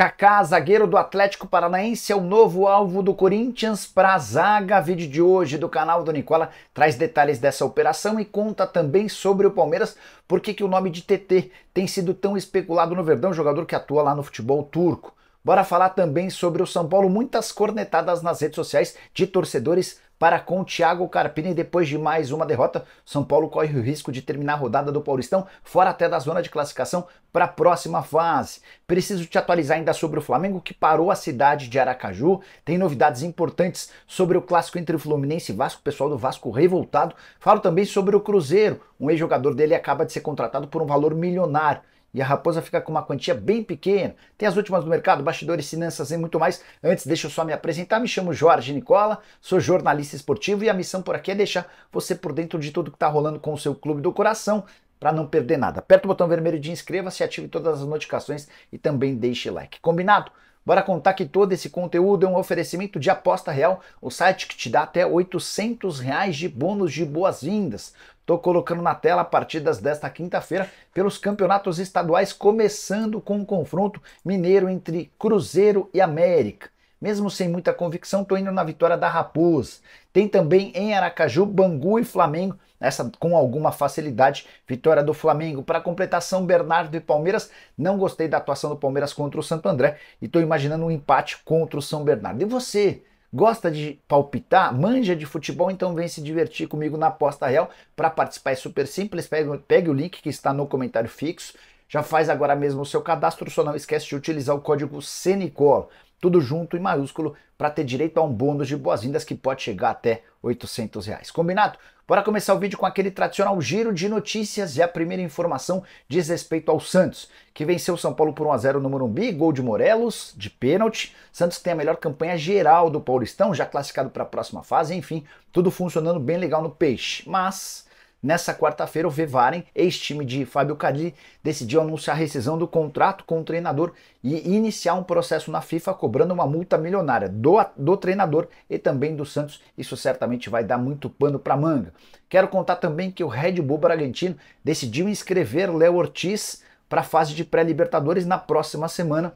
Kaká, zagueiro do Atlético Paranaense, é o novo alvo do Corinthians para a zaga. Vídeo de hoje do canal do Nicola traz detalhes dessa operação e conta também sobre o Palmeiras, por que o nome de TT tem sido tão especulado no Verdão, jogador que atua lá no futebol turco. Bora falar também sobre o São Paulo, muitas cornetadas nas redes sociais de torcedores para com Thiago Carpini. Depois de mais uma derrota, São Paulo corre o risco de terminar a rodada do Paulistão fora até da zona de classificação para a próxima fase. Preciso te atualizar ainda sobre o Flamengo que parou a cidade de Aracaju. Tem novidades importantes sobre o clássico entre o Fluminense e Vasco, pessoal do Vasco revoltado. Falo também sobre o Cruzeiro. Um ex-jogador dele acaba de ser contratado por um valor milionário e a Raposa fica com uma quantia bem pequena. Tem as últimas do mercado, bastidores, finanças e muito mais. Antes, deixa eu só me apresentar. Me chamo Jorge Nicola, sou jornalista esportivo e a missão por aqui é deixar você por dentro de tudo que está rolando com o seu clube do coração para não perder nada. Aperta o botão vermelho de inscreva-se, ative todas as notificações e também deixe like. Combinado? Bora contar que todo esse conteúdo é um oferecimento de Aposta Real, o site que te dá até 800 reais de bônus de boas-vindas. Estou colocando na tela partidas desta quinta-feira pelos campeonatos estaduais, começando com o um confronto mineiro entre Cruzeiro e América. Mesmo sem muita convicção, estou indo na vitória da Raposa. Tem também em Aracaju, Bangu e Flamengo, essa com alguma facilidade, vitória do Flamengo. Para completar, São Bernardo e Palmeiras, não gostei da atuação do Palmeiras contra o Santo André e estou imaginando um empate contra o São Bernardo. E você? Gosta de palpitar? Manja de futebol? Então vem se divertir comigo na aposta real. Para participar é super simples, pegue, pegue o link que está no comentário fixo. Já faz agora mesmo o seu cadastro, só não esquece de utilizar o código CENICOL tudo junto em maiúsculo, para ter direito a um bônus de boas-vindas que pode chegar até 800 reais. Combinado? Bora começar o vídeo com aquele tradicional giro de notícias e a primeira informação diz respeito ao Santos, que venceu o São Paulo por 1x0 no Morumbi, gol de Morelos, de pênalti. Santos tem a melhor campanha geral do Paulistão, já classificado para a próxima fase, enfim, tudo funcionando bem legal no Peixe. Mas Nessa quarta-feira, o Vevaren, ex-time de Fábio Carille, decidiu anunciar a rescisão do contrato com o treinador e iniciar um processo na FIFA cobrando uma multa milionária do, do treinador e também do Santos. Isso certamente vai dar muito pano para manga. Quero contar também que o Red Bull Bragantino decidiu inscrever Léo Ortiz para a fase de pré-Libertadores na próxima semana.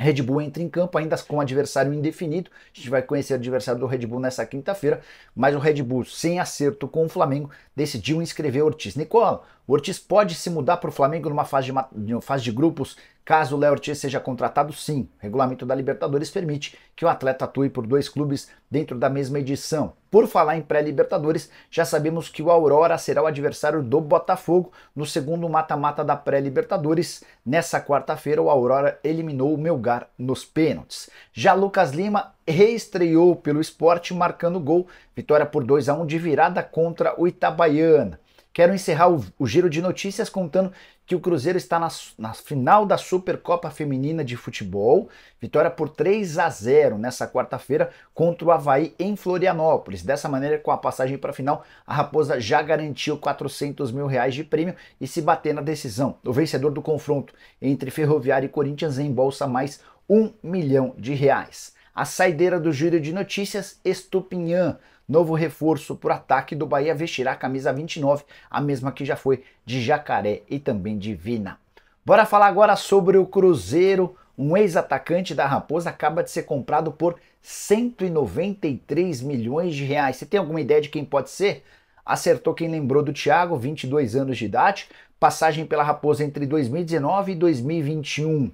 Red Bull entra em campo ainda com adversário indefinido. A gente vai conhecer o adversário do Red Bull nessa quinta-feira, mas o Red Bull, sem acerto com o Flamengo, decidiu inscrever Ortiz. Nicola, o Ortiz pode se mudar para o Flamengo numa fase de, fase de grupos Caso o Léo Ortiz seja contratado, sim, o regulamento da Libertadores permite que o atleta atue por dois clubes dentro da mesma edição. Por falar em pré-Libertadores, já sabemos que o Aurora será o adversário do Botafogo no segundo mata-mata da pré-Libertadores. Nessa quarta-feira, o Aurora eliminou o Melgar nos pênaltis. Já Lucas Lima reestreou pelo esporte marcando gol, vitória por 2 a 1 de virada contra o Itabaiana. Quero encerrar o, o giro de notícias contando que o Cruzeiro está na, na, final da Supercopa Feminina de Futebol, vitória por 3 a 0 nessa quarta-feira contra o Havaí em Florianópolis. Dessa maneira, com a passagem para a final, a Raposa já garantiu 400 mil reais de prêmio e se bater na decisão. O vencedor do confronto entre Ferroviária e Corinthians embolsa mais um milhão de reais. A saideira do Júlio de notícias, Estupinhã Novo reforço para o ataque do Bahia vestirá a camisa 29, a mesma que já foi de Jacaré e também de Vina. Bora falar agora sobre o Cruzeiro. Um ex-atacante da Raposa acaba de ser comprado por 193 milhões de reais. Você tem alguma ideia de quem pode ser? Acertou quem lembrou do Thiago, 22 anos de idade, passagem pela Raposa entre 2019 e 2021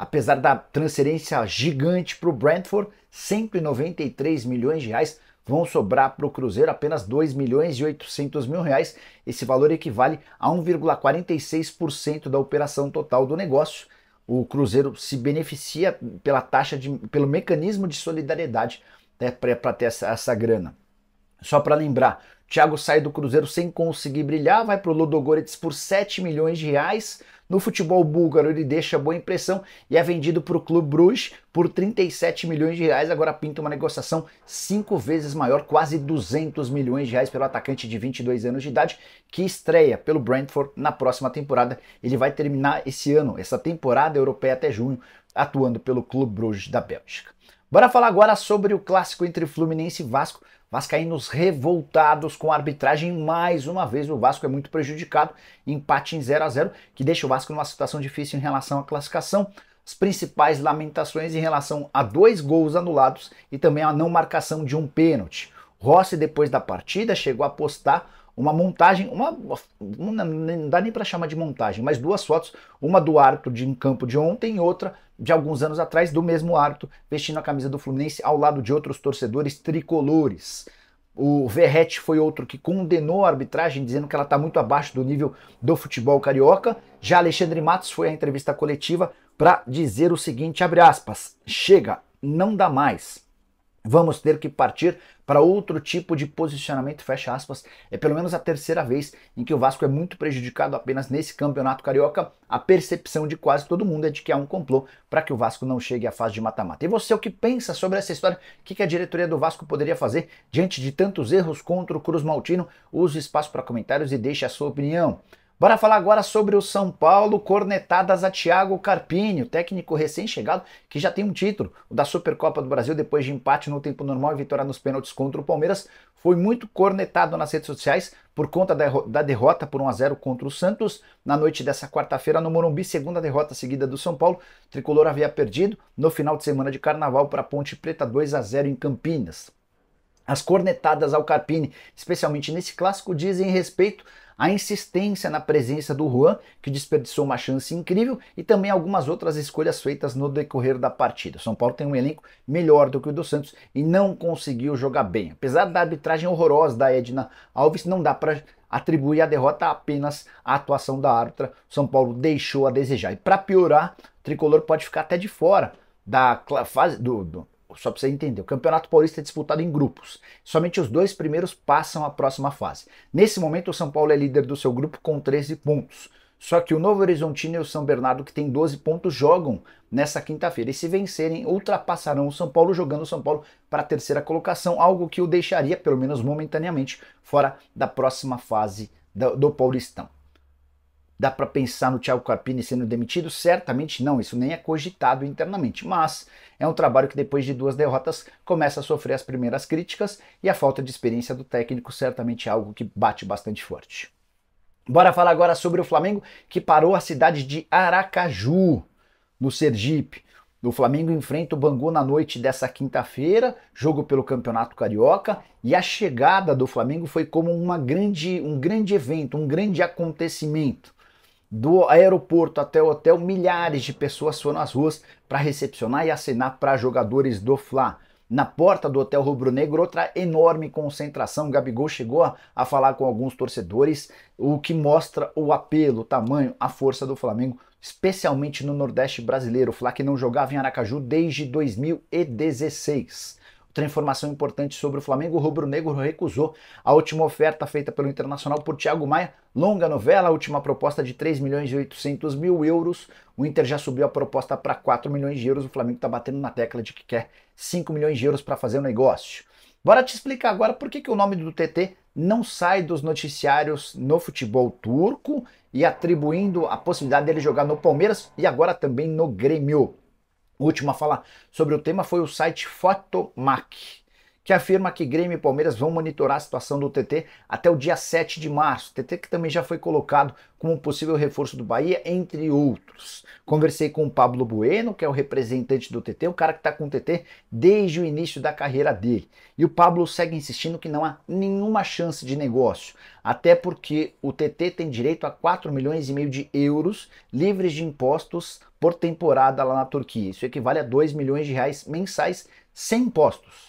apesar da transferência gigante para o Brentford, 193 milhões de reais vão sobrar para o Cruzeiro apenas 2 milhões e 800 mil reais. Esse valor equivale a 1,46% da operação total do negócio. O Cruzeiro se beneficia pela taxa de, pelo mecanismo de solidariedade né, para ter essa, essa grana. Só para lembrar, Thiago sai do Cruzeiro sem conseguir brilhar, vai para o Ludogorets por 7 milhões de reais. No futebol búlgaro ele deixa boa impressão e é vendido para o Clube Bruges por 37 milhões de reais. Agora pinta uma negociação cinco vezes maior, quase 200 milhões de reais pelo atacante de 22 anos de idade que estreia pelo Brentford na próxima temporada. Ele vai terminar esse ano, essa temporada europeia até junho, atuando pelo Clube Bruges da Bélgica. Bora falar agora sobre o clássico entre Fluminense e Vasco. Vascaínos revoltados com a arbitragem mais uma vez. O Vasco é muito prejudicado. Empate em 0 a 0 que deixa o Vasco numa situação difícil em relação à classificação. As principais lamentações em relação a dois gols anulados e também a não marcação de um pênalti. Rossi, depois da partida, chegou a postar uma montagem, uma, não dá nem para chamar de montagem, mas duas fotos, uma do árbitro de campo de ontem e outra de alguns anos atrás, do mesmo árbitro, vestindo a camisa do Fluminense ao lado de outros torcedores tricolores. O Verrete foi outro que condenou a arbitragem, dizendo que ela está muito abaixo do nível do futebol carioca. Já Alexandre Matos foi à entrevista coletiva para dizer o seguinte, aspas, chega, não dá mais. Vamos ter que partir para outro tipo de posicionamento, fecha aspas. É pelo menos a terceira vez em que o Vasco é muito prejudicado apenas nesse campeonato carioca. A percepção de quase todo mundo é de que há um complô para que o Vasco não chegue à fase de mata-mata. E você, o que pensa sobre essa história? O que a diretoria do Vasco poderia fazer diante de tantos erros contra o Cruz Maltino? Use espaço para comentários e deixe a sua opinião. Bora falar agora sobre o São Paulo, cornetadas a Thiago Carpini, o técnico recém-chegado que já tem um título, o da Supercopa do Brasil, depois de empate no tempo normal e vitória nos pênaltis contra o Palmeiras, foi muito cornetado nas redes sociais por conta da, derrota por 1 a 0 contra o Santos na noite dessa quarta-feira no Morumbi, segunda derrota seguida do São Paulo. O tricolor havia perdido no final de semana de carnaval para Ponte Preta 2 a 0 em Campinas. As cornetadas ao Carpini, especialmente nesse clássico, dizem respeito a insistência na presença do Juan, que desperdiçou uma chance incrível, e também algumas outras escolhas feitas no decorrer da partida. São Paulo tem um elenco melhor do que o do Santos e não conseguiu jogar bem. Apesar da arbitragem horrorosa da Edna Alves, não dá para atribuir a derrota apenas à atuação da árbitra. São Paulo deixou a desejar. E para piorar, o tricolor pode ficar até de fora da fase do, do, só para você entender, o Campeonato Paulista é disputado em grupos. Somente os dois primeiros passam à próxima fase. Nesse momento, o São Paulo é líder do seu grupo com 13 pontos. Só que o Novo Horizontino e o São Bernardo, que tem 12 pontos, jogam nessa quinta-feira. E se vencerem, ultrapassarão o São Paulo, jogando o São Paulo para a terceira colocação, algo que o deixaria, pelo menos momentaneamente, fora da próxima fase do, do Paulistão. Dá para pensar no Thiago Carpini sendo demitido? Certamente não, isso nem é cogitado internamente, mas é um trabalho que depois de duas derrotas começa a sofrer as primeiras críticas e a falta de experiência do técnico certamente é algo que bate bastante forte. Bora falar agora sobre o Flamengo que parou a cidade de Aracaju, no Sergipe. O Flamengo enfrenta o Bangu na noite dessa quinta-feira, jogo pelo Campeonato Carioca, e a chegada do Flamengo foi como uma grande, um grande evento, um grande acontecimento do aeroporto até o hotel, milhares de pessoas foram às ruas para recepcionar e assinar para jogadores do Fla. Na porta do Hotel Rubro Negro, outra enorme concentração. Gabigol chegou a, a falar com alguns torcedores, o que mostra o apelo, o tamanho, a força do Flamengo, especialmente no Nordeste brasileiro. O Fla que não jogava em Aracaju desde 2016. Outra informação importante sobre o Flamengo, o rubro-negro recusou a última oferta feita pelo Internacional por Thiago Maia, longa novela, a última proposta de 3 milhões e 800 mil euros, o Inter já subiu a proposta para 4 milhões de euros, o Flamengo está batendo na tecla de que quer 5 milhões de euros para fazer o negócio. Bora te explicar agora por que, que o nome do TT não sai dos noticiários no futebol turco e atribuindo a possibilidade dele jogar no Palmeiras e agora também no Grêmio último a falar sobre o tema foi o site Photomac que afirma que Grêmio e Palmeiras vão monitorar a situação do TT até o dia 7 de março. TT que também já foi colocado como possível reforço do Bahia, entre outros. Conversei com o Pablo Bueno, que é o representante do TT, o cara que está com o TT desde o início da carreira dele. E o Pablo segue insistindo que não há nenhuma chance de negócio, até porque o TT tem direito a 4 milhões e meio de euros livres de impostos por temporada lá na Turquia. Isso equivale a 2 milhões de reais mensais sem impostos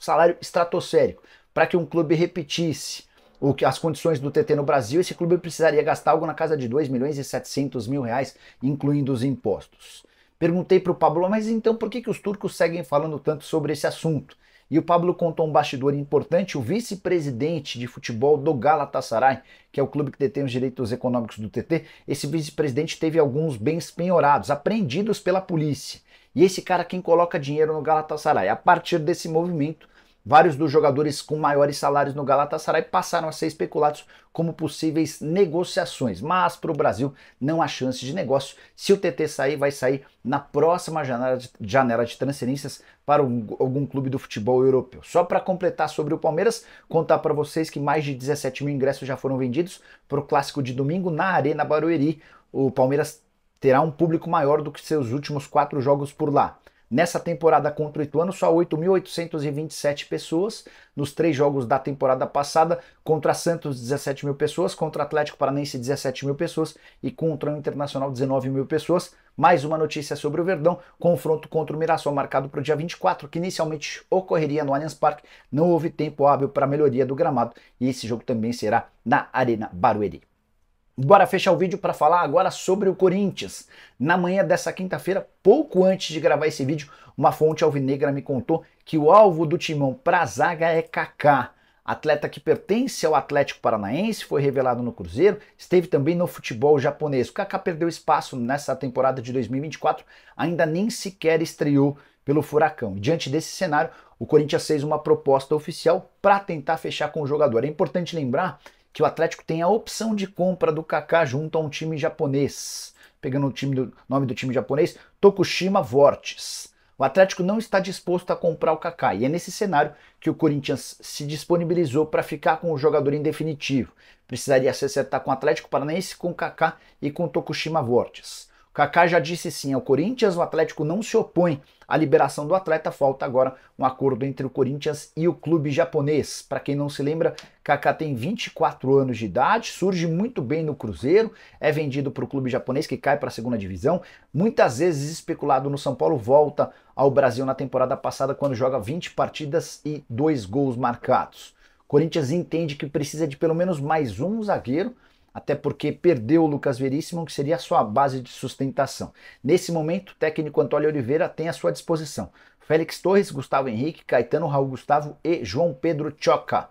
salário estratosférico. Para que um clube repetisse o que as condições do TT no Brasil, esse clube precisaria gastar algo na casa de 2 milhões e 700 mil reais, incluindo os impostos. Perguntei para o Pablo, mas então por que, que os turcos seguem falando tanto sobre esse assunto? E o Pablo contou um bastidor importante, o vice-presidente de futebol do Galatasaray, que é o clube que detém os direitos econômicos do TT, esse vice-presidente teve alguns bens penhorados, apreendidos pela polícia. E esse cara é quem coloca dinheiro no Galatasaray. A partir desse movimento, Vários dos jogadores com maiores salários no Galatasaray passaram a ser especulados como possíveis negociações, mas para o Brasil não há chance de negócio. Se o TT sair, vai sair na próxima janela de, janela de transferências para um, algum clube do futebol europeu. Só para completar sobre o Palmeiras, contar para vocês que mais de 17 mil ingressos já foram vendidos para o clássico de domingo na Arena Barueri. O Palmeiras terá um público maior do que seus últimos quatro jogos por lá. Nessa temporada contra o Ituano, só 8.827 pessoas. Nos três jogos da temporada passada, contra Santos, 17 mil pessoas, contra Atlético Paranense, 17 mil pessoas e contra o Internacional, 19 mil pessoas. Mais uma notícia sobre o Verdão: confronto contra o Mirassol, marcado para o dia 24, que inicialmente ocorreria no Allianz Parque. Não houve tempo hábil para melhoria do gramado e esse jogo também será na Arena Barueri. Bora fechar o vídeo para falar agora sobre o Corinthians. Na manhã dessa quinta-feira, pouco antes de gravar esse vídeo, uma fonte alvinegra me contou que o alvo do timão para a zaga é Kaká. Atleta que pertence ao Atlético Paranaense, foi revelado no Cruzeiro, esteve também no futebol japonês. O Kaká perdeu espaço nessa temporada de 2024, ainda nem sequer estreou pelo Furacão. Diante desse cenário, o Corinthians fez uma proposta oficial para tentar fechar com o jogador. É importante lembrar que o Atlético tem a opção de compra do Kaká junto a um time japonês. Pegando o time do, nome do time japonês, Tokushima Vortis. O Atlético não está disposto a comprar o Kaká e é nesse cenário que o Corinthians se disponibilizou para ficar com o jogador em definitivo. Precisaria se acertar com o Atlético Paranaense, com o Kaká e com o Tokushima Vortis. Kaká já disse sim ao Corinthians, o Atlético não se opõe à liberação do atleta, falta agora um acordo entre o Corinthians e o clube japonês. Para quem não se lembra, Kaká tem 24 anos de idade, surge muito bem no Cruzeiro, é vendido para o clube japonês que cai para a segunda divisão, muitas vezes especulado no São Paulo, volta ao Brasil na temporada passada quando joga 20 partidas e dois gols marcados. Corinthians entende que precisa de pelo menos mais um zagueiro até porque perdeu o Lucas Veríssimo, que seria a sua base de sustentação. Nesse momento, o técnico Antônio Oliveira tem à sua disposição Félix Torres, Gustavo Henrique, Caetano Raul Gustavo e João Pedro Choca.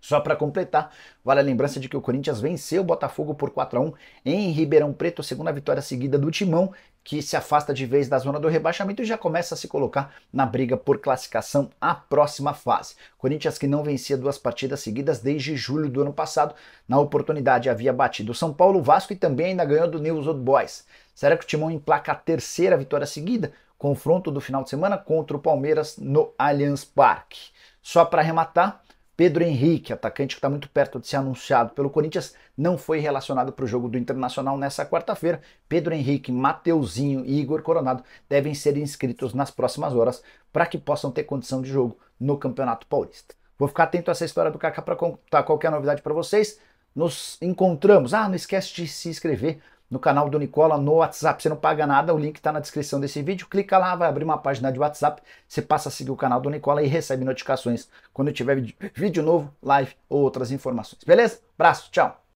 Só para completar, vale a lembrança de que o Corinthians venceu o Botafogo por 4 a 1 em Ribeirão Preto, segunda vitória seguida do Timão, que se afasta de vez da zona do rebaixamento e já começa a se colocar na briga por classificação à próxima fase. Corinthians que não vencia duas partidas seguidas desde julho do ano passado. Na oportunidade havia batido São Paulo, Vasco e também ainda ganhou do News Old Boys. Será que o Timão emplaca a terceira vitória seguida? Confronto do final de semana contra o Palmeiras no Allianz Parque. Só para arrematar, Pedro Henrique, atacante que está muito perto de ser anunciado pelo Corinthians, não foi relacionado para o jogo do Internacional nessa quarta-feira. Pedro Henrique, Mateuzinho e Igor Coronado devem ser inscritos nas próximas horas para que possam ter condição de jogo no Campeonato Paulista. Vou ficar atento a essa história do Kaká para contar qualquer novidade para vocês. Nos encontramos. Ah, não esquece de se inscrever no canal do Nicola no WhatsApp. Você não paga nada, o link está na descrição desse vídeo. Clica lá, vai abrir uma página de WhatsApp. Você passa a seguir o canal do Nicola e recebe notificações quando tiver vídeo novo, live ou outras informações. Beleza? Abraço, tchau!